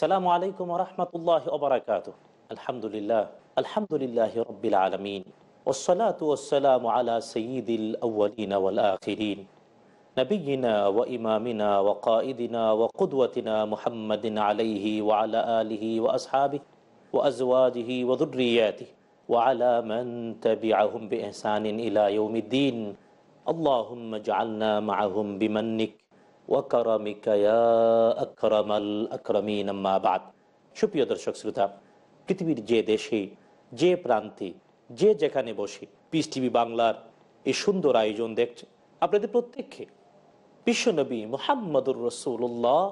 السلام عليكم ورحمة الله وبركاته الحمد لله الحمد لله رب العالمين والصلاة والسلام على سيد الأولين والآخرين نبينا وإمامنا وقائدنا وقدوتنا محمد عليه وعلى آله وأصحابه وأزواجه وذرياته وعلى من تبعهم بإحسان إلى يوم الدين اللهم اجعلنا معهم بمنك আকরামিকায়াদ সুপ্রিয় দর্শক শ্রোতা পৃথিবীর যে দেশে যে প্রান্তে যে যেখানে বসে পিস টিভি বাংলার এই সুন্দর আয়োজন দেখছে আপনাদের প্রত্যেককে বিশ্বনবী মোহাম্মদুর রসুল্লাহ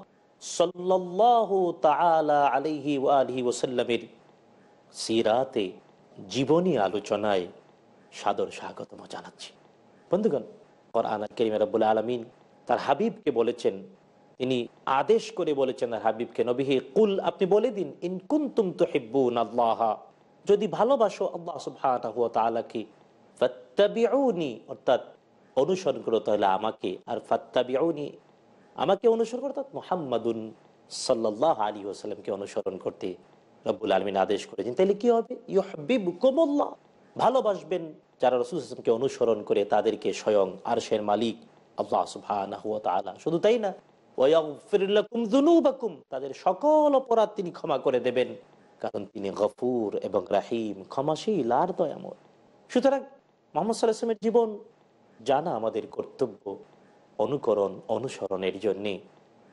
সাল্লাহ তালা আলহি আলহি ওসাল্লামের সিরাতে জীবনী আলোচনায় সাদর স্বাগতম জানাচ্ছি বন্ধুগণ কর আনা কেরিম রব্বুল আলমিন তার হাবিবকে বলেছেন তিনি আদেশ করে বলেছেন আর হাবিবকে নবীহে কুল আপনি বলে দিন ইনকুন তুম তো হেব্বুন আল্লাহ যদি ভালোবাসো আল্লাহ সুবাহকে ফত্তাবিউনি অর্থাৎ অনুসরণ করো তাহলে আমাকে আর ফত্তাবিউনি আমাকে অনুসরণ করো অর্থাৎ মোহাম্মদুন সাল্লাহ আলী ওসালামকে অনুসরণ করতে রব্বুল আলমিন আদেশ করেছেন তাহলে কি হবে ইহবিব কোমল্লা ভালোবাসবেন যারা রসুল আসলামকে অনুসরণ করে তাদেরকে স্বয়ং আরশের মালিক আল্লাহ সুবাহ শুধু তাই না তাদের সকল অপরাধ তিনি ক্ষমা করে দেবেন কারণ তিনি গফুর এবং রাহিম ক্ষমাশীল আর দয়ামল সুতরাং মোহাম্মদ সাল্লাহামের জীবন জানা আমাদের কর্তব্য অনুকরণ অনুসরণের জন্যে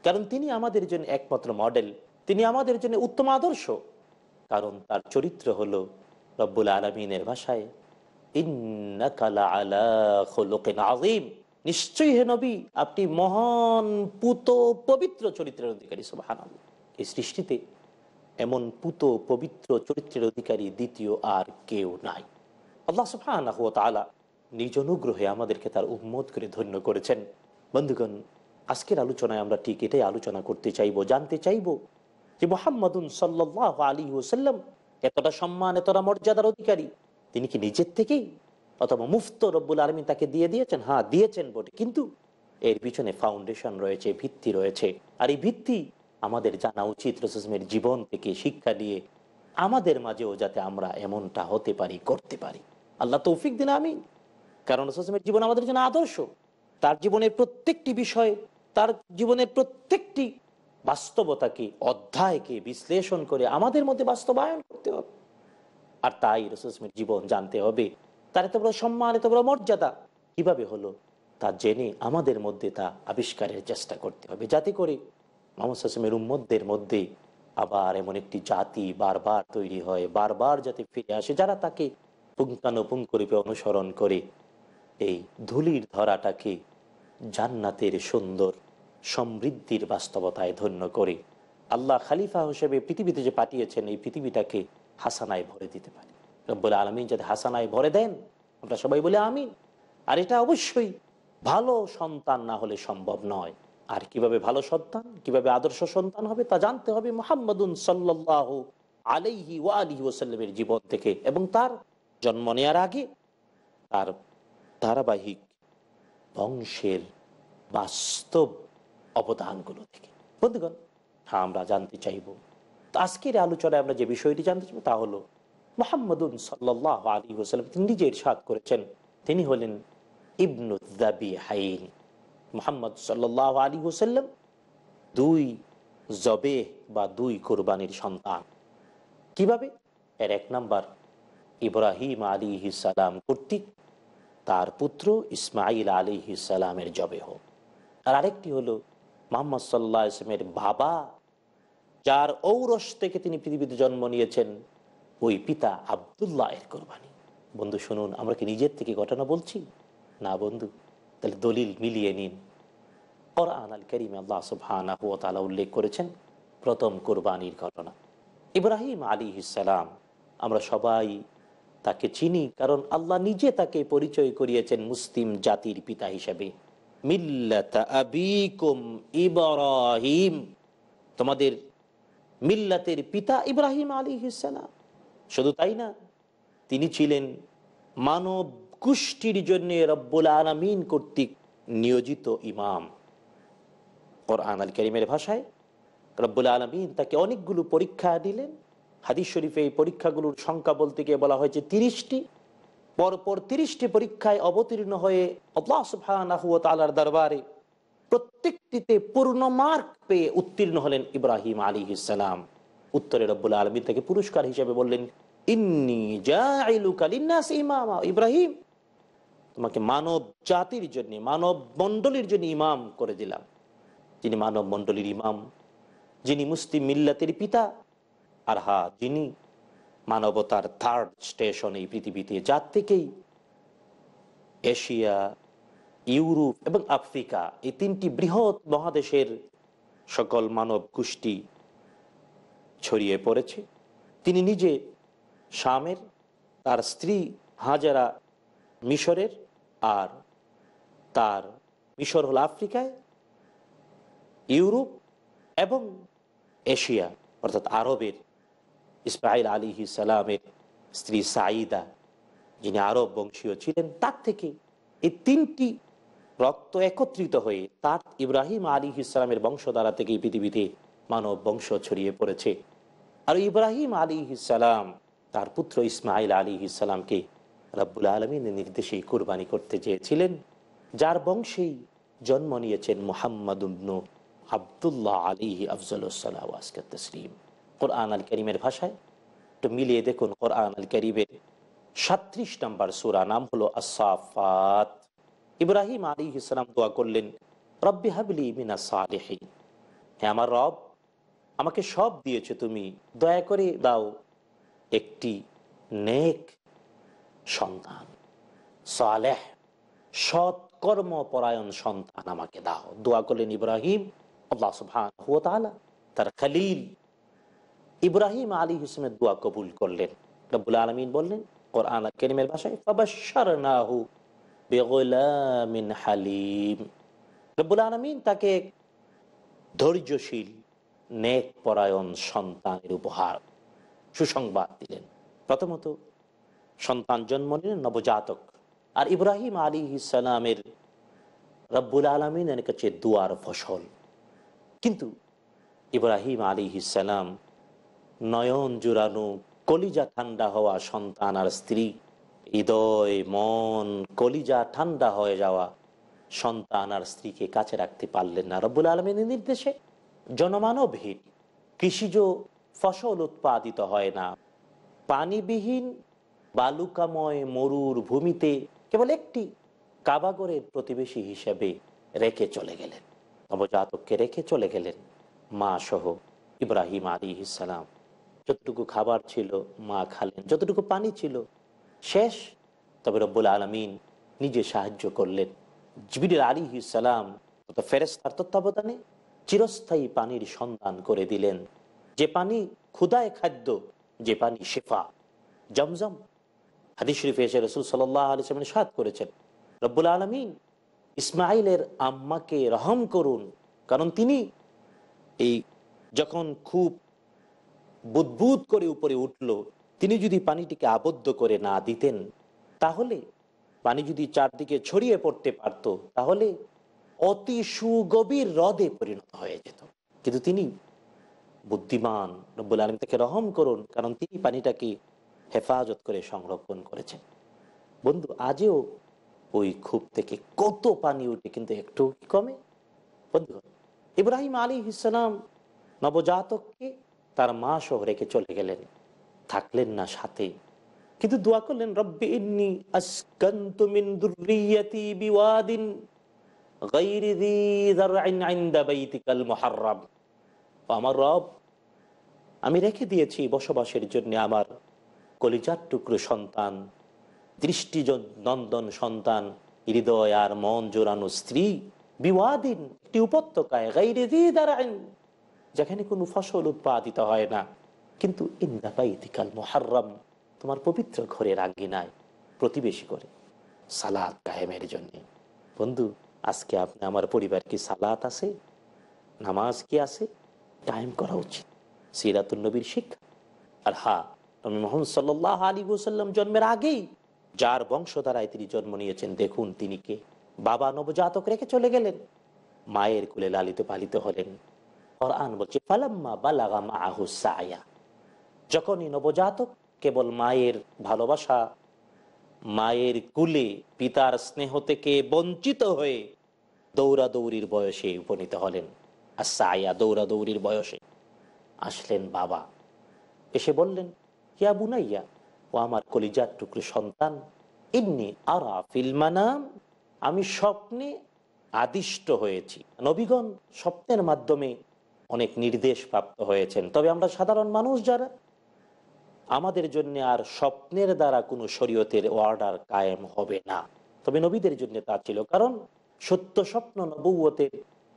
কারণ তিনি আমাদের জন্য একমাত্র মডেল তিনি আমাদের জন্য উত্তম আদর্শ কারণ তার চরিত্র হল রব্বুল আলমিনের ভাষায় ইন্না আলা আজিম নিশ্চয়ই হে নবী আপনি মহান পুত পবিত্র চরিত্রের অধিকারী সুবাহান এই সৃষ্টিতে এমন পুত পবিত্র চরিত্রের অধিকারী দ্বিতীয় আর কেউ নাই আল্লাহ সুফান নিজ অনুগ্রহে আমাদেরকে তার উম্মত করে ধন্য করেছেন বন্ধুগণ আজকের আলোচনায় আমরা ঠিক এটাই আলোচনা করতে চাইব জানতে চাইব যে মোহাম্মদুন সাল্লাহ আলী ওসাল্লাম এতটা সম্মান এতটা মর্যাদার অধিকারী তিনি কি নিজের থেকেই অথবা মুফত রব্বুল আলমিন তাকে দিয়ে দিয়েছেন হ্যাঁ দিয়েছেন বটে কিন্তু এর পিছনে ফাউন্ডেশন রয়েছে ভিত্তি রয়েছে আর এই ভিত্তি আমাদের জানা উচিত রসমের জীবন থেকে শিক্ষা দিয়ে আমাদের মাঝেও যাতে আমরা এমনটা হতে পারি করতে পারি আল্লাহ তৌফিক দিন আমি কারণ রসমের জীবন আমাদের জন্য আদর্শ তার জীবনের প্রত্যেকটি বিষয় তার জীবনের প্রত্যেকটি বাস্তবতাকে অধ্যায়কে বিশ্লেষণ করে আমাদের মধ্যে বাস্তবায়ন করতে হবে আর তাই রসমের জীবন জানতে হবে তার এত বড় সম্মান এত বড় মর্যাদা কিভাবে হলো তা জেনে আমাদের মধ্যে তা আবিষ্কারের চেষ্টা করতে হবে যাতে করে মোহাম্মদ হাসিমের উম্মদের মধ্যে আবার এমন একটি জাতি বারবার তৈরি হয় বারবার যাতে ফিরে আসে যারা তাকে পুঙ্খানুপুঙ্খরূপে অনুসরণ করে এই ধুলির ধরাটাকে জান্নাতের সুন্দর সমৃদ্ধির বাস্তবতায় ধন্য করে আল্লাহ খালিফা হিসেবে পৃথিবীতে যে পাঠিয়েছেন এই পৃথিবীটাকে হাসানায় ভরে দিতে পারে রব্বুল আলমিন যাতে হাসানায় ভরে দেন আমরা সবাই বলি আমিন আর এটা অবশ্যই ভালো সন্তান না হলে সম্ভব নয় আর কিভাবে ভালো সন্তান কিভাবে আদর্শ সন্তান হবে তা জানতে হবে মোহাম্মদুন সাল্লাহ আলিহি ওয়া আলহি ওসাল্লামের জীবন থেকে এবং তার জন্ম নেওয়ার আগে তার ধারাবাহিক বংশের বাস্তব অবদানগুলো থেকে বন্ধুগণ হ্যাঁ আমরা জানতে চাইব আজকের আলোচনায় আমরা যে বিষয়টি জানতে চাইব তা হলো মোহাম্মদুন সাল্লাহ আলী হোসালাম তিনি নিজে ইরশাদ করেছেন তিনি হলেন ইবনুদ্দাবি হাইন মোহাম্মদ সাল্লাহ আলী হোসাল্লাম দুই জবে বা দুই কোরবানির সন্তান কিভাবে এর এক নাম্বার ইব্রাহিম আলী সালাম কর্তৃক তার পুত্র ইসমাইল আলী সালামের জবে হোক আর আরেকটি হলো মোহাম্মদ সাল্লা ইসলামের বাবা যার ঔরস থেকে তিনি পৃথিবীতে জন্ম নিয়েছেন ওই পিতা আবদুল্লাহ এর কোরবানি বন্ধু শুনুন আমরা কি নিজের থেকে ঘটনা বলছি না বন্ধু তাহলে দলিল মিলিয়ে নিন কোরআন আল করিম আল্লাহ সুবাহ উল্লেখ করেছেন প্রথম কোরবানির ঘটনা ইব্রাহিম আলী ইসালাম আমরা সবাই তাকে চিনি কারণ আল্লাহ নিজে তাকে পরিচয় করিয়েছেন মুসলিম জাতির পিতা হিসাবে তোমাদের মিল্লাতের পিতা ইব্রাহিম আলী ইসালাম শুধু তাই না তিনি ছিলেন মানব গোষ্ঠীর জন্য রব্বুল আলমিন কর্তৃক নিয়োজিত ইমাম কোরআন আল করিমের ভাষায় রব্বুল আলমিন তাকে অনেকগুলো পরীক্ষা দিলেন হাদিস শরীফে এই পরীক্ষাগুলোর সংখ্যা বলতে গিয়ে বলা হয়েছে তিরিশটি পরপর তিরিশটি পরীক্ষায় অবতীর্ণ হয়ে আল্লাহ দরবারে প্রত্যেকটিতে পূর্ণ মার্ক পেয়ে উত্তীর্ণ হলেন ইব্রাহিম আলী ইসলাম উত্তরে রব্বুল আলমী তাকে পুরস্কার হিসেবে বললেন ইব্রাহিম তোমাকে মানব জাতির জন্য মানব মন্ডলীর জন্য ইমাম করে দিলাম যিনি মানব মন্ডলীর ইমাম যিনি মুসলিম মিল্লাতের পিতা আর হা যিনি মানবতার থার্ড স্টেশন এই পৃথিবীতে যার থেকেই এশিয়া ইউরোপ এবং আফ্রিকা এই তিনটি বৃহৎ মহাদেশের সকল মানব গোষ্ঠী ছড়িয়ে পড়েছে তিনি নিজে শামের তার স্ত্রী হাজারা মিশরের আর তার মিশর হল আফ্রিকায় ইউরোপ এবং এশিয়া অর্থাৎ আরবের ইসমাইল আলী সালামের স্ত্রী সাঈদা যিনি আরব বংশীয় ছিলেন তার থেকে এই তিনটি রক্ত একত্রিত হয়ে তার ইব্রাহিম আলী ইসলামের বংশধারা থেকে পৃথিবীতে মানব বংশ ছড়িয়ে পড়েছে আর ইব্রাহিম আলী ইসালাম তার পুত্র ইসমাইল আলী ইসালামকে রব্বুল আলমিনের নির্দেশেই কোরবানি করতে চেয়েছিলেন যার বংশেই জন্ম নিয়েছেন মোহাম্মদ আবদুল্লাহ আলী আফজলসাল্লাহ আসকাত কোরআন আল করিমের ভাষায় একটু মিলিয়ে দেখুন কোরআন আল করিমের সাত্রিশ নম্বর সুরা নাম হলো আসাফাত ইব্রাহিম আলী ইসলাম দোয়া করলেন রব্বি হাবলি মিনা সালেহীন হ্যাঁ আমার রব আমাকে সব দিয়েছ তুমি দয়া করে দাও একটি নেক সন্তান সালেহ সৎ কর্মপরায়ণ সন্তান আমাকে দাও দোয়া করলেন ইব্রাহিম তার খালিল ইব্রাহিম আলী হুসেমের দোয়া কবুল করলেন রব্বুল আলমিন বললেন হালিম রব্বুল আলমিন তাকে ধৈর্যশীল নেক পরায়ণ সন্তানের উপহার সুসংবাদ দিলেন প্রথমত সন্তান জন্ম নিলেন নবজাতক আর ইব্রাহিম আলী ইসালামের রব্বুল আলমিনের কাছে দুয়ার ফসল কিন্তু ইব্রাহিম আলী ইসালাম নয়ন জুরানু কলিজা ঠান্ডা হওয়া সন্তান আর স্ত্রী হৃদয় মন কলিজা ঠান্ডা হয়ে যাওয়া সন্তান আর স্ত্রীকে কাছে রাখতে পারলেন না রব্বুল আলমিনের নির্দেশে জনমানবহীন কৃষিজ ফসল উৎপাদিত হয় না পানিবিহীন বালুকাময় মরুর ভূমিতে কেবল একটি কাবাগরের প্রতিবেশী হিসেবে রেখে চলে গেলেন নবজাতককে রেখে চলে গেলেন মা সহ ইব্রাহিম আলী ইসালাম যতটুকু খাবার ছিল মা খালেন যতটুকু পানি ছিল শেষ তবে রব্বুল আলমিন নিজে সাহায্য করলেন জিবির আলী ইসালাম ফেরেস্তার তত্ত্বাবধানে চিরস্থায়ী পানির সন্ধান করে দিলেন যে পানি ক্ষুদায় খাদ্য যে পানি শেফা জমজম হাদিস শরীফে এসে রসুল সাল্লাম সাত করেছেন রব্বুল আলমিন ইসমাইলের আম্মাকে রহম করুন কারণ তিনি এই যখন খুব বুদ্বুদ করে উপরে উঠল তিনি যদি পানিটিকে আবদ্ধ করে না দিতেন তাহলে পানি যদি চারদিকে ছড়িয়ে পড়তে পারত তাহলে অতি সুগভীর হ্রদে পরিণত হয়ে যেত কিন্তু তিনি বুদ্ধিমান রব্বুল আলম তাকে রহম করুন কারণ তিনি পানিটাকে হেফাজত করে সংরক্ষণ করেছেন বন্ধু আজও ওই খুব থেকে কত পানি উঠে কিন্তু একটু কমে বন্ধুগণ ইব্রাহিম আলী ইসলাম নবজাতককে তার মা সহ রেখে চলে গেলেন থাকলেন না সাথে কিন্তু দোয়া করলেন রব্বি আসকান্ত আমার রব আমি রেখে দিয়েছি বসবাসের জন্য আমার কলিজার টুকরো সন্তান দৃষ্টি নন্দন সন্তান হৃদয় আর মন জোরানো স্ত্রী বিবাদিন একটি উপত্যকায় গাইরে দিয়ে দাঁড়াইন যেখানে কোনো ফসল উৎপাদিত হয় না কিন্তু ইন্দাবাইতিকাল মোহার্রম তোমার পবিত্র ঘরের রাগি নাই প্রতিবেশী করে সালাদ কায়েমের জন্য বন্ধু আজকে আপনি আমার পরিবার কি সালাত আছে নামাজ কি আছে টাইম করা উচিত সিরাতুল নবীর শিক্ষা আর হা হ্যাঁ, নবী মোহাম্মদ সাল্লাহ আলী ওসাল্লাম জন্মের আগেই যার বংশধারায় তিনি জন্ম নিয়েছেন দেখুন তিনি কে বাবা নবজাতক রেখে চলে গেলেন মায়ের কুলে লালিত পালিত হলেন কোরআন বলছে ফালাম্মা বালাগামা আহুসায়া যখনই নবজাতক কেবল মায়ের ভালোবাসা মায়ের কুলে পিতার স্নেহ থেকে বঞ্চিত হয়ে দৌড়াদৌড়ির বয়সে উপনীত হলেন আর সায়া দৌড়াদৌড়ির বয়সে আসলেন বাবা এসে বললেন ইয়া বুনাইয়া ও আমার কলিজার টুকরো সন্তান এমনি আরা ফিল্মানাম আমি স্বপ্নে আদিষ্ট হয়েছি নবীগণ স্বপ্নের মাধ্যমে অনেক নির্দেশ প্রাপ্ত হয়েছেন তবে আমরা সাধারণ মানুষ যারা আমাদের জন্য আর স্বপ্নের দ্বারা কোনো শরীয়তের অর্ডার কায়েম হবে না তবে নবীদের জন্য তা ছিল কারণ সত্য স্বপ্ন নবুয়তের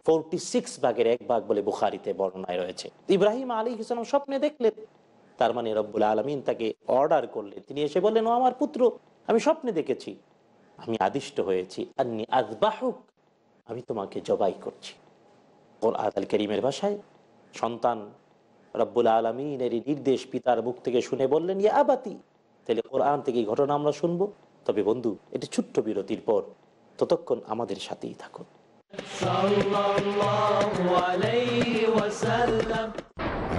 ফোরটি সিক্স ভাগের এক ভাগ বলে বুখারিতে বর্ণনায় রয়েছে ইব্রাহিম আলী হিসাম স্বপ্নে দেখলেন তার মানে রব্বুল আলমিন তাকে অর্ডার করলেন তিনি এসে বললেন ও আমার পুত্র আমি স্বপ্নে দেখেছি আমি আদিষ্ট হয়েছি আন্নি আজবাহুক আমি তোমাকে জবাই করছি ওর আদাল করিমের ভাষায় সন্তান রব্বুল আলমিনের নির্দেশ পিতার মুখ থেকে শুনে বললেন ইয়া আবাতি তাহলে কোরআন থেকে ঘটনা আমরা শুনবো তবে বন্ধু এটি ছোট্ট বিরতির পর ততক্ষণ আমাদের সাথেই থাকুন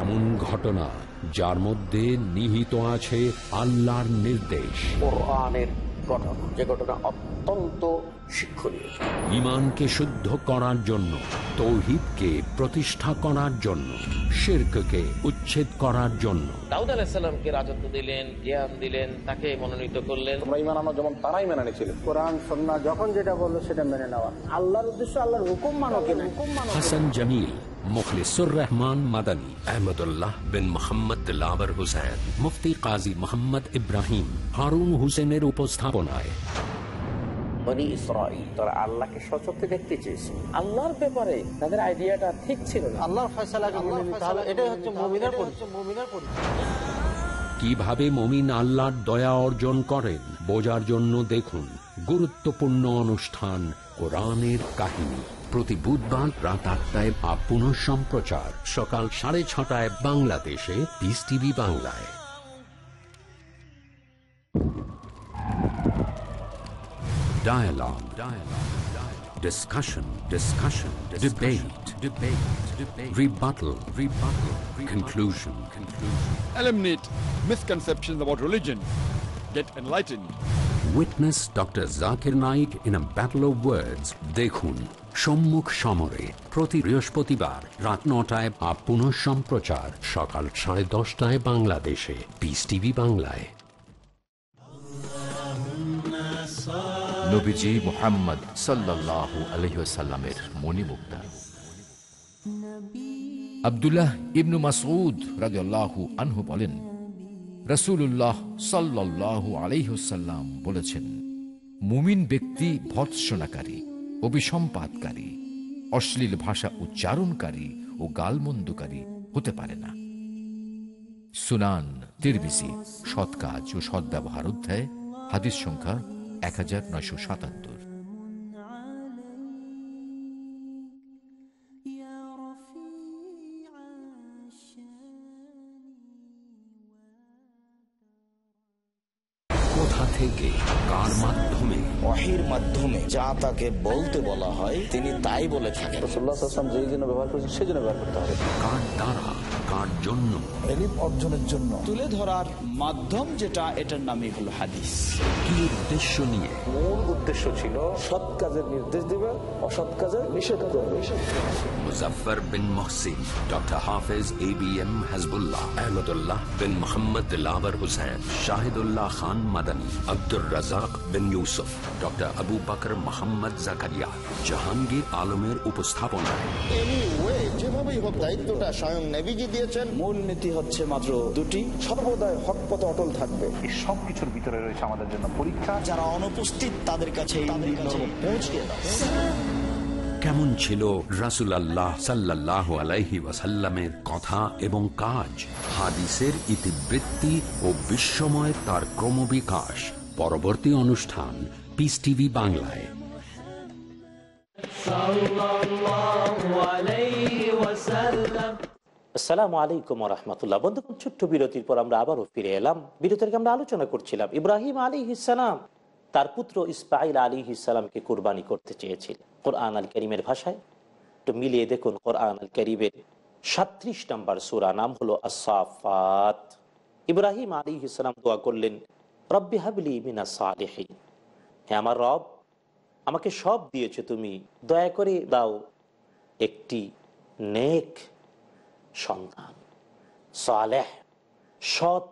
এমন ঘটনা যার মধ্যে নিহিত আছে আল্লাহর নির্দেশ ঘটনা যে ঘটনা অত্যন্ত শিক্ষণীয় ইমানকে শুদ্ধ করার জন্য তৌহিদকে প্রতিষ্ঠা করার জন্য শিরককে উচ্ছেদ করার জন্য দাউদ আলাহিসাল্লামকে রাজত্ব দিলেন জ্ঞান দিলেন তাকে মনোনীত করলেন তোমরা ইমান আমার যেমন তারাই মেনে নিয়েছিলেন কোরআন সন্না যখন যেটা বললো সেটা মেনে নেওয়া আল্লাহর উদ্দেশ্য আল্লাহর হুকুম মানো কিনা হাসান জামিল মুখলিসুর রহমান মাদানী আহমদুল্লাহ বিন মোহাম্মদ লাভার হুসেন মুফতি কাজী মোহাম্মদ ইব্রাহিম হারুন হুসেনের উপস্থাপনায় কিভাবে মমিন আল্লাহর দয়া অর্জন করেন বোঝার জন্য দেখুন গুরুত্বপূর্ণ অনুষ্ঠান কোরআনের কাহিনী প্রতি বুধবার রাত আটটায় বা পুনঃ সম্প্রচার সকাল সাড়ে ছটায় বাংলাদেশে পিস টিভি বাংলায় Discussion. Discussion. Discussion. Debate. Debate. Debate. Rebuttal. Rebuttal. Rebuttal. Conclusion. Conclusion. Eliminate misconceptions about religion. Get enlightened. Witness doctor Zakir Naik in a battle of words দেখুন সম্মুখ সমরে প্রতি বৃহস্পতিবার রাত নটায় বা পুনঃ সম্প্রচার সকাল সাড়ে দশটায় বাংলাদেশে পিস টিভি বাংলায় আব্দুল্লাহ মোহাম্মদ ইবনু মাসুদ রাজু আনহু বলেন রসুল্লাহ সাল্লাহ আলহ্লাম বলেছেন মুমিন ব্যক্তি ভৎসনাকারী অভিসম্পাদকারী অশ্লীল ভাষা উচ্চারণকারী ও গালমন্দকারী হতে পারে না সুনান তিরবিসি সৎ কাজ ও সদ্ব্যবহার অধ্যায় হাদিস সংখ্যা এক হাজার নয়শো সাতাত্তর থেকে কার মাধ্যমে অহির মাধ্যমে যা তাকে বলতে বলা হয় তিনি তাই বলে থাকেন রসুল্লাহ যেই জন্য ব্যবহার করছেন সেই জন্য ব্যবহার করতে হবে কার দ্বারা কার জন্য অর্জনের জন্য তুলে ধরার মাধ্যম যেটা এটার নামই হাদিস কি উদ্দেশ্য নিয়ে মূল উদ্দেশ্য ছিল সৎ কাজের নির্দেশ দিবে অসৎ কাজের নিষেধ করবে বিন Mohsin doctor Hafez A B M Hizbullah Ahmadullah bin Mohammad লাভার হুসেন শাহিদুল্লাহ খান মাদানী আব্দুর রাজাক বিন ইউসুফ ডক্টর আবু বকর মোহাম্মদ জাকারিয়া জাহাঙ্গীর আলমের উপস্থাপনায় যেভাবেই হোক দায়িত্বটা স্বয়ং দিয়েছেন মূল নীতি হচ্ছে মাত্র দুটি সর্বদাই হকপথে অটল থাকবে এই ভিতরে রয়েছে আমাদের জন্য পরীক্ষা যারা অনুপস্থিত তাদের কাছে কেমন ছিল রাসুল আল্লাহ সাল্লাহ আলাইহি ওয়াসাল্লামের কথা এবং কাজ হাদিসের ইতিবৃত্তি ও বিশ্বময় তার ক্রমবিকাশ পরবর্তী অনুষ্ঠান পিস টিভি বাংলায় আসসালামু আলাইকুম রহমতুল্লাহ বন্ধু ছোট্ট বিরতির পর আমরা আবারও ফিরে এলাম বিরতির আমরা আলোচনা করছিলাম ইব্রাহিম আলী ইসালাম তার পুত্র ইসমাইল আলী ইসালামকে কোরবানি করতে চেয়েছিলেন কোরআন আল করিমের ভাষায় একটু মিলিয়ে দেখুন কোরআন আল করিমের সাত্রিশ নম্বর সুরা নাম হলো আসাফাত ইব্রাহিম আলী ইসালাম দোয়া করলেন রব্বি হাবলি মিনা সালেহীন হ্যাঁ আমার রব আমাকে সব দিয়েছে তুমি দয়া করে দাও একটি নেক সন্তান সালেহ সৎ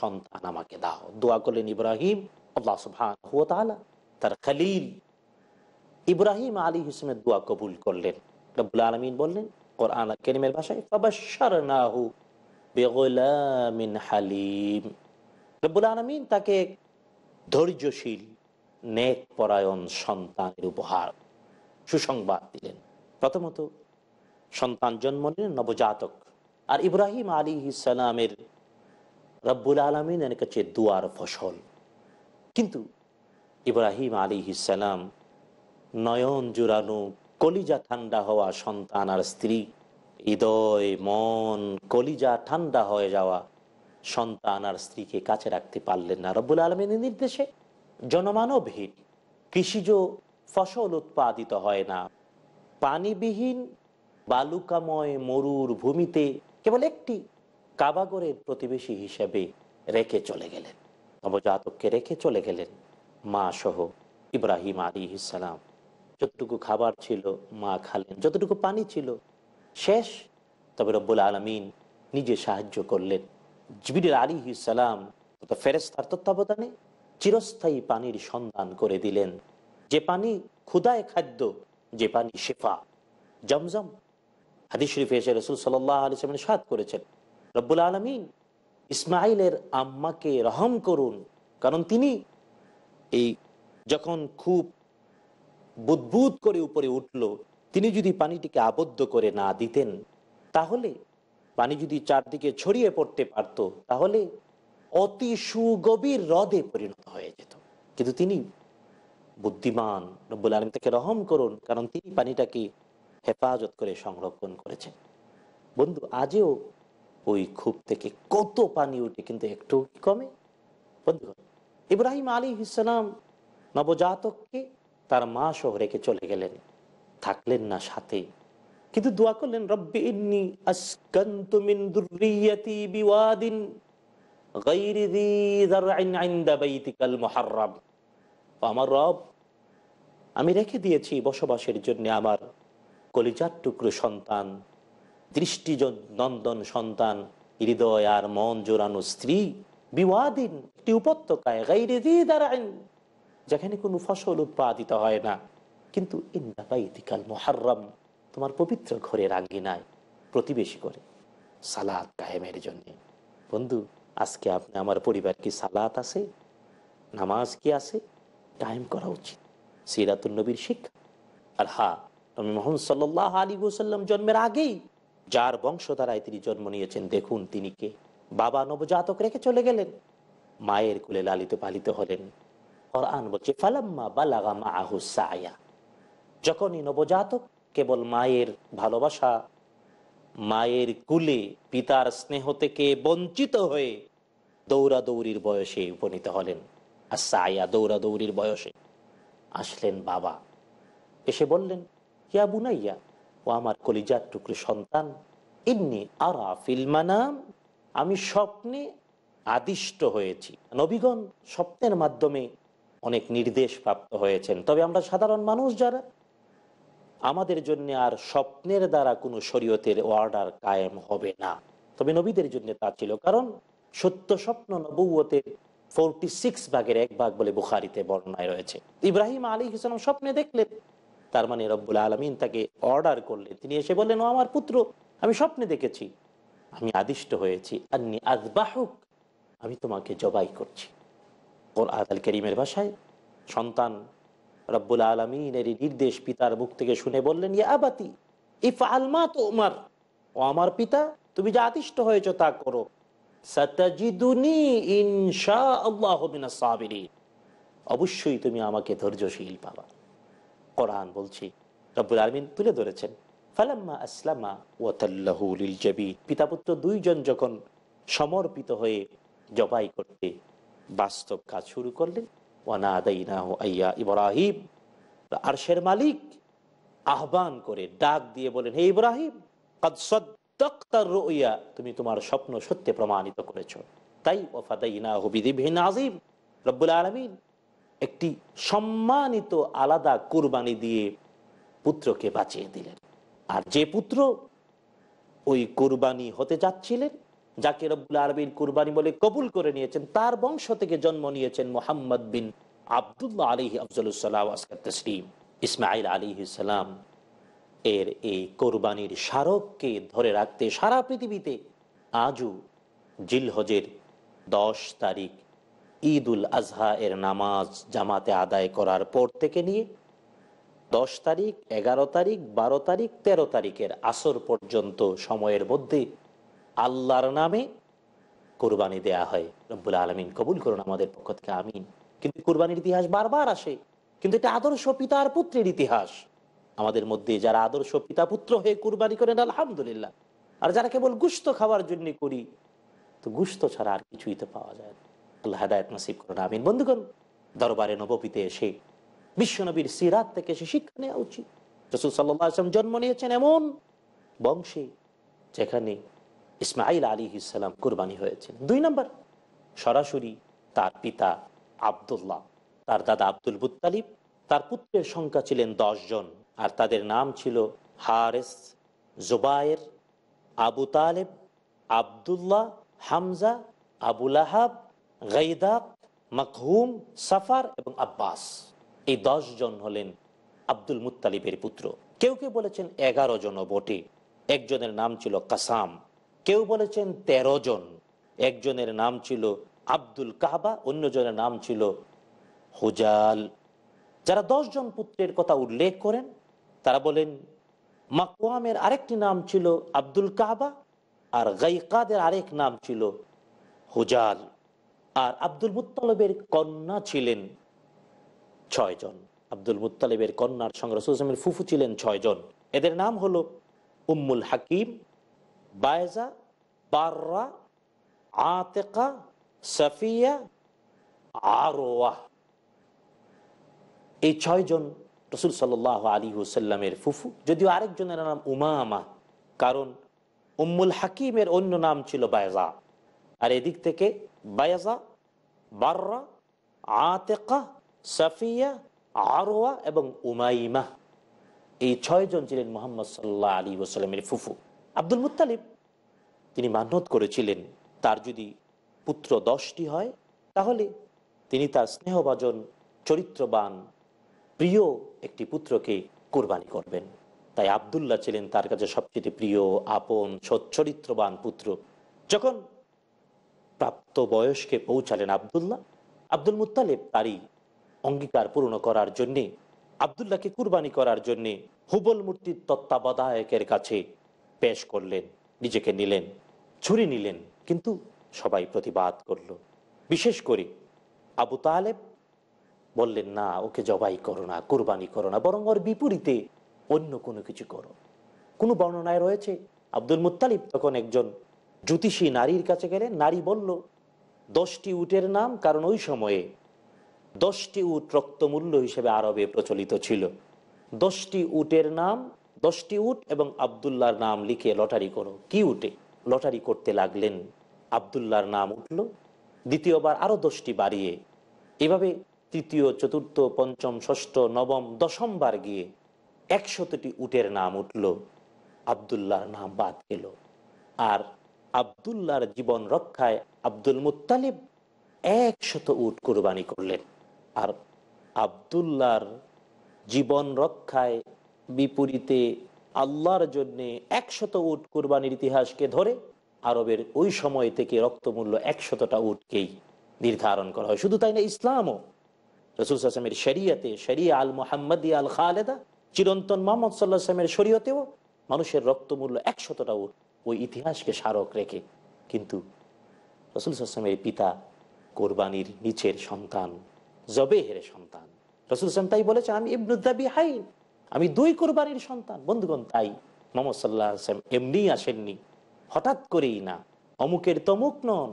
সন্তান আমাকে দাও দোয়া করলেন ইব্রাহিম আল্লাহ সুহান তার খালিল ইব্রাহিম আলী হিসেমের দোয়া কবুল করলেন রব্বুল আলমিন বললেন কোরআন কেরিমের ভাষায় হালিম রব্বুল আলমিন তাকে ধৈর্যশীল নেক পরায়ণ সন্তানের উপহার সুসংবাদ দিলেন প্রথমত সন্তান জন্ম নিলেন নবজাতক আর ইব্রাহিম আলী ইসালামের রব্বুল আলমিনের কাছে দুয়ার ফসল কিন্তু ইব্রাহিম আলী ইসালাম নয়ন জুরানু কলিজা ঠান্ডা হওয়া সন্তান আর স্ত্রী হৃদয় মন কলিজা ঠান্ডা হয়ে যাওয়া সন্তান আর স্ত্রীকে কাছে রাখতে পারলেন না রব্বুল আলমিনের নির্দেশে জনমানব হিট কৃষিজ ফসল উৎপাদিত হয় না পানিবিহীন বালুকাময় মরুর ভূমিতে কেবল একটি কাবাগরের প্রতিবেশী হিসেবে রেখে চলে গেলেন নবজাতককে রেখে চলে গেলেন মা সহ ইব্রাহিম আলী ইসালাম যতটুকু খাবার ছিল মা খালেন যতটুকু পানি ছিল শেষ তবে রব্বুল আলমিন নিজে সাহায্য করলেন জিবির আলী ইসালাম ফেরেস্তার তত্ত্বাবধানে চিরস্থায়ী পানির সন্ধান করে দিলেন যে পানি ক্ষুদায় খাদ্য যে পানি শেফা জমজম হাদিস শরীফে এসে রসুল সাল্লাহ আলি সামনে সাদ করেছেন রব্বুল আলমিন ইসমাইলের আম্মাকে রহম করুন কারণ তিনি এই যখন খুব বুদ্বুদ করে উপরে উঠল তিনি যদি পানিটিকে আবদ্ধ করে না দিতেন তাহলে পানি যদি চারদিকে ছড়িয়ে পড়তে পারত তাহলে অতি সুগভীর হ্রদে পরিণত হয়ে যেত কিন্তু তিনি বুদ্ধিমান রব্বুল আলম তাকে রহম করুন কারণ তিনি পানিটাকে হেফাজত করে সংরক্ষণ করেছেন বন্ধু আজও ওই খুব থেকে কত পানি উঠে কিন্তু একটু কমে বন্ধুগণ ইব্রাহিম আলী ইসলাম নবজাতককে তার মা সহ রেখে চলে গেলেন থাকলেন না সাথে কিন্তু দোয়া করলেন রব্বি ইন্নি আসকান্তু দুররিয়াতি বিওয়াদিন গায়রি যি যারইন ইনদা বাইতিকাল মুহাররাম আমার রব আমি রেখে দিয়েছি বসবাসের জন্য আমার কলিজার টুকরো সন্তান দৃষ্টি নন্দন সন্তান হৃদয় আর মন জোরানো স্ত্রী বিবাদিন একটি উপত্যকায় গাইরে দিয়ে দাঁড়ায় যেখানে কোনো ফসল উৎপাদিত হয় না কিন্তু ইন্দাবাইতিকাল মোহার্রম তোমার পবিত্র ঘরে রাঙ্গিনায় প্রতিবেশী করে সালাদ কায়েমের জন্য বন্ধু আজকে আপনি আমার পরিবার কি সালাত আছে নামাজ কি আছে কায়েম করা উচিত সিরাতুল নবীর শিক্ষা আর হা হ্যাঁ, তবে মোহাম্মদ সাল্লাহ আলী গোসাল্লাম জন্মের আগেই যার বংশধারায় তিনি জন্ম নিয়েছেন দেখুন তিনি কে বাবা নবজাতক রেখে চলে গেলেন মায়ের কুলে লালিত পালিত হলেন কোরআন বলছে ফালাম্মা বালাগা আহুসায়া যখনই নবজাতক কেবল মায়ের ভালোবাসা মায়ের কুলে পিতার স্নেহ থেকে বঞ্চিত হয়ে দৌড়াদৌড়ির বয়সে উপনীত হলেন আর সায়া দৌড়াদৌড়ির বয়সে আসলেন বাবা এসে বললেন ইয়া বুনাইয়া ও আমার কলিজার টুকরি সন্তান ইমনি আরা ফিলমানাম আমি স্বপ্নে আদিষ্ট হয়েছি নবীগণ স্বপ্নের মাধ্যমে অনেক নির্দেশ প্রাপ্ত হয়েছেন তবে আমরা সাধারণ মানুষ যারা আমাদের জন্য আর স্বপ্নের দ্বারা কোনো শরীয়তের অর্ডার কায়েম হবে না তবে নবীদের জন্য তা ছিল কারণ সত্য স্বপ্ন নবুয়তের ফোরটি সিক্স ভাগের এক ভাগ বলে বুখারিতে বর্ণায় রয়েছে ইব্রাহিম আলী হিসালাম স্বপ্নে দেখলেন তার মানে রব্বুল আলমিন তাকে অর্ডার করলেন তিনি এসে বললেন ও আমার পুত্র আমি স্বপ্নে দেখেছি আমি আদিষ্ট হয়েছি আন্নি আজবাহুক আমি তোমাকে জবাই করছি ওর আদাল করিমের ভাষায় সন্তান রব্বুল আলমিনের নির্দেশ পিতার মুখ থেকে শুনে বললেন ইয়ে আবাতি ইফ আলমা তো উমার ও আমার পিতা তুমি যা আদিষ্ট হয়েছ তা করো অবশ্যই তুমি আমাকে ধৈর্যশীল পাবা কোরআন বলছি রব্বুল আলমিন তুলে ধরেছেন ফালাম্মা আসলামা ওয়াতাল্লাহুলিল জবি পিতাপুত্র দুইজন যখন সমর্পিত হয়ে জবাই করতে বাস্তব কাজ শুরু করলেন ওয়ানা আদাইনাহ আইয়া ইব্রাহিম আরশের মালিক আহ্বান করে ডাক দিয়ে বলেন হে ইব্রাহিম তুমি তোমার স্বপ্ন সত্যি প্রমাণিত করেছ তাই ওফাদাইনা হুবিদি ভিন আজিম রব্বুল আলমিন একটি সম্মানিত আলাদা কোরবানি দিয়ে পুত্রকে বাঁচিয়ে দিলেন আর যে পুত্র ওই কোরবানি হতে যাচ্ছিলেন যাকে রব্বুল আরবির কুরবানি বলে কবুল করে নিয়েছেন তার বংশ থেকে জন্ম নিয়েছেন মোহাম্মদ বিন আবদুল্লাহ আলী আফজলসালাম ইসমাইল আলী আলিহিসাল্লাম এর এই কোরবানির স্মারককে ধরে রাখতে সারা পৃথিবীতে আজও জিলহজের দশ তারিখ ঈদ উল আজহা এর নামাজ জামাতে আদায় করার পর থেকে নিয়ে দশ তারিখ এগারো তারিখ বারো তারিখ তেরো তারিখের আসর পর্যন্ত সময়ের মধ্যে আল্লাহর নামে কোরবানি দেয়া হয় রব্বুল আলমিন কবুল করুন আমাদের পক্ষ থেকে আমিন কিন্তু কোরবানির ইতিহাস বারবার আসে কিন্তু এটা আদর্শ পিতার পুত্রের ইতিহাস আমাদের মধ্যে যারা আদর্শ পিতা পুত্র হয়ে কোরবানি করেন আলহামদুলিল্লাহ আর যারা কেবল গুস্ত খাওয়ার জন্য করি তো গুস্ত ছাড়া আর কিছুই তো পাওয়া যায় না আল্লাহ হাদায়ত নসিব করুন আমিন বন্ধুগণ দরবারে নবপীতে এসে বিশ্বনবীর সিরাত থেকে সে শিক্ষা নেওয়া উচিত রসুল সাল্লাম জন্ম নিয়েছেন এমন বংশে যেখানে ইসমাইল আলী ইসালাম কুরবানি হয়েছেন দুই নম্বর সরাসরি তার পিতা আবদুল্লাহ তার দাদা আব্দুল বুত্তালিব তার পুত্রের সংখ্যা ছিলেন জন আর তাদের নাম ছিল হারেস জোবায়ের আবু তালেব আবদুল্লাহ হামজা আবুল আহাব গাইদাক মাকহুম সাফার এবং আব্বাস এই দশ জন হলেন আব্দুল মুতালিবের পুত্র কেউ কেউ বলেছেন এগারো ও বটে একজনের নাম ছিল কাসাম কেউ বলেছেন ১৩ জন একজনের নাম ছিল আব্দুল কাহবা অন্যজনের নাম ছিল হুজাল যারা জন পুত্রের কথা উল্লেখ করেন তারা বলেন মাকুয়ামের আরেকটি নাম ছিল আব্দুল কাহবা আর গাইকাদের আরেক নাম ছিল হুজাল আর আব্দুল মুতালবের কন্যা ছিলেন ছয়জন আব্দুল মুতালেবের কন্যার সঙ্গে রসুলের ফুফু ছিলেন ছয়জন এদের নাম হল উম্মুল হাকিম বায়জা বাররা আতেকা সাফিয়া আরোয়া এই ছয়জন রসুল সাল আলী হুসাল্লামের ফুফু যদিও আরেকজনের নাম উমামা কারণ উম্মুল হাকিমের অন্য নাম ছিল বায়জা আর এদিক থেকে বায়াজা বাররা আতেকা সাফিয়া আরোয়া এবং উমাইমা এই ছয়জন ছিলেন মোহাম্মদ সাল্লাহ আলী ওসালামের ফুফু আব্দুল মুতালিব তিনি মানত করেছিলেন তার যদি পুত্র দশটি হয় তাহলে তিনি তার স্নেহভাজন চরিত্রবান প্রিয় একটি পুত্রকে কোরবানি করবেন তাই আবদুল্লাহ ছিলেন তার কাছে সবচেয়ে প্রিয় আপন সচ্চরিত্রবান পুত্র যখন প্রাপ্ত বয়সকে পৌঁছালেন আবদুল্লাহ আব্দুল মুতালেব তারই অঙ্গীকার পূর্ণ করার জন্যে আবদুল্লাহকে কুরবানি করার জন্যে হুবল মূর্তির তত্ত্বাবধায়কের কাছে পেশ করলেন নিজেকে নিলেন ছুরি নিলেন কিন্তু সবাই প্রতিবাদ করল বিশেষ করে আবু তালেব বললেন না ওকে জবাই করো না কুরবানি করো না বরং ওর বিপরীতে অন্য কোনো কিছু করো কোনো বর্ণনায় রয়েছে আব্দুল মুতালিব তখন একজন জ্যোতিষী নারীর কাছে গেলেন নারী বলল দশটি উটের নাম কারণ ওই সময়ে দশটি উট রক্তমূল্য হিসেবে আরবে প্রচলিত ছিল দশটি উটের নাম দশটি উট এবং আবদুল্লার নাম লিখে লটারি করো কি উটে লটারি করতে লাগলেন আবদুল্লার নাম উঠল দ্বিতীয়বার আরও দশটি বাড়িয়ে এভাবে তৃতীয় চতুর্থ পঞ্চম ষষ্ঠ নবম দশমবার গিয়ে একশতটি উটের নাম উঠল আবদুল্লার নাম বাদ এলো আর আবদুল্লার জীবন রক্ষায় আব্দুল মুতালিব একশত উট কোরবানি করলেন আর আবদুল্লার জীবন রক্ষায় বিপরীতে আল্লাহর জন্যে একশত উট কোরবানির ইতিহাসকে ধরে আরবের ওই সময় থেকে রক্তমূল্য একশতটা উটকেই নির্ধারণ করা হয় শুধু তাই না ইসলামও রসুল আসলামের শরিয়াতে শরিয়া আল মোহাম্মদ আল খালেদা চিরন্তন মোহাম্মদ সাল্লাহ আসলামের শরীয়তেও মানুষের রক্তমূল্য একশতটা উট ওই ইতিহাসকে স্মারক রেখে কিন্তু রসুল সাল্লামের পিতা কোরবানির নিচের সন্তান জবে হেরে সন্তান রসুল সাল্লাম তাই বলেছেন আমি ইবনুদ্দাবি হাইন আমি দুই কোরবানির সন্তান বন্ধুগণ তাই মোহাম্মদ সাল্লাহ সাল্লাম এমনি আসেননি হঠাৎ করেই না অমুকের তমুক নন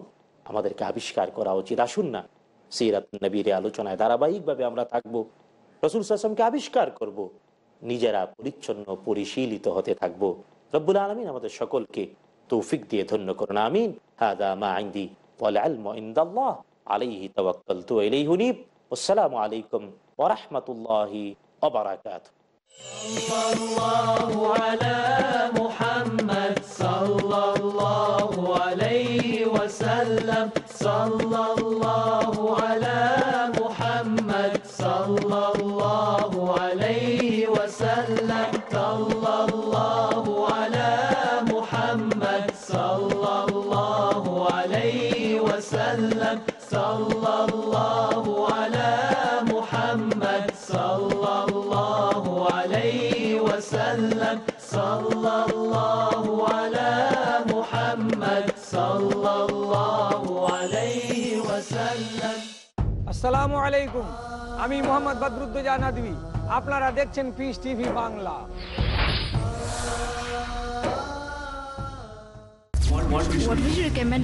আমাদেরকে আবিষ্কার করা উচিত আসুন না সিরাত নবীর আলোচনায় ধারাবাহিকভাবে আমরা থাকবো রসুল সাল্লামকে আবিষ্কার করব। নিজেরা পরিচ্ছন্ন পরিশীলিত হতে থাকবো رب العالمين আমাদের সকলকে তৌফিক توفيق ধন্য تنكر আমিন هذا ما عندي والعلم عند الله عليه توكلت وإليه نيب والسلام عليكم ورحمة الله وبركاته صلى الله على محمد صلى الله عليه وسلم صلى الله على محمد صلى الله عليه وسلم صلى الله sallallahu ala Muhammad sallallahu alayhi wa sallam sallallahu ala Muhammad sallallahu alayhi wa sallam আসসালামু আলাইকুম আমি মোহাম্মদ বদরুদ্দোজা নদী আপনারা দেখছেন peace TV Bangla What, what, what would you recommend?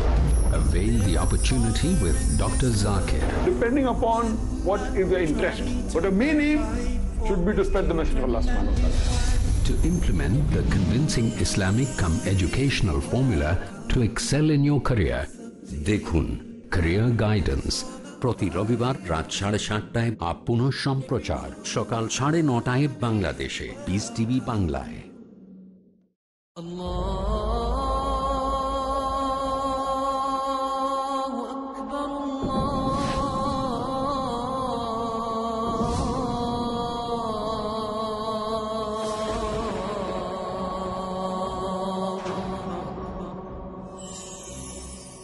Avail the opportunity with Dr. Zakir. Depending upon what is the interest. But the main aim should be to spread the message of Allah subhanahu wa ta'ala. To implement the convincing Islamic come educational formula to excel in your career, Dekhun Career Guidance. প্রতি রবিবার রাত সাড়ে সাতটায় আপন সম্প্রচার সকাল সাড়ে নটায় বাংলাদেশে বিস টিভি বাংলায় Allah